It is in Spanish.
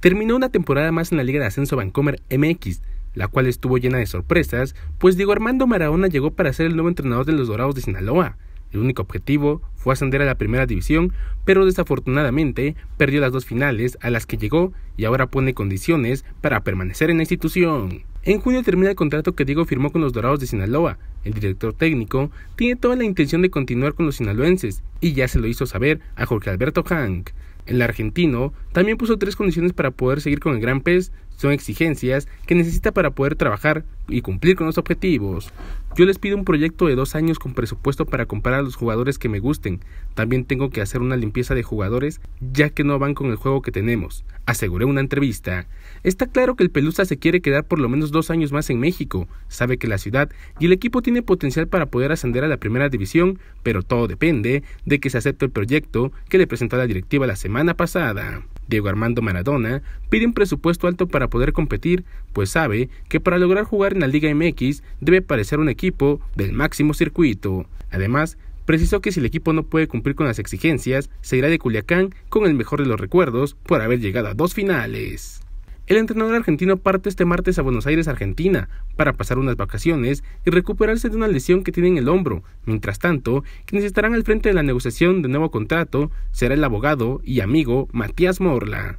Terminó una temporada más en la Liga de Ascenso Bancomer MX, la cual estuvo llena de sorpresas, pues Diego Armando Maradona llegó para ser el nuevo entrenador de los Dorados de Sinaloa. El único objetivo fue ascender a la primera división, pero desafortunadamente perdió las dos finales a las que llegó y ahora pone condiciones para permanecer en la institución. En junio termina el contrato que Diego firmó con los Dorados de Sinaloa. El director técnico tiene toda la intención de continuar con los sinaloenses y ya se lo hizo saber a Jorge Alberto Hank. El argentino también puso tres condiciones para poder seguir con el gran pez. Son exigencias que necesita para poder trabajar y cumplir con los objetivos. Yo les pido un proyecto de dos años con presupuesto para comprar a los jugadores que me gusten. También tengo que hacer una limpieza de jugadores ya que no van con el juego que tenemos. Aseguré una entrevista. Está claro que el Pelusa se quiere quedar por lo menos dos años más en México. Sabe que la ciudad y el equipo tiene potencial para poder ascender a la primera división, pero todo depende de que se acepte el proyecto que le presentó la directiva la semana semana pasada. Diego Armando Maradona pide un presupuesto alto para poder competir, pues sabe que para lograr jugar en la Liga MX debe parecer un equipo del máximo circuito. Además, precisó que si el equipo no puede cumplir con las exigencias, se irá de Culiacán con el mejor de los recuerdos por haber llegado a dos finales. El entrenador argentino parte este martes a Buenos Aires, Argentina, para pasar unas vacaciones y recuperarse de una lesión que tiene en el hombro. Mientras tanto, quienes estarán al frente de la negociación de nuevo contrato será el abogado y amigo Matías Morla.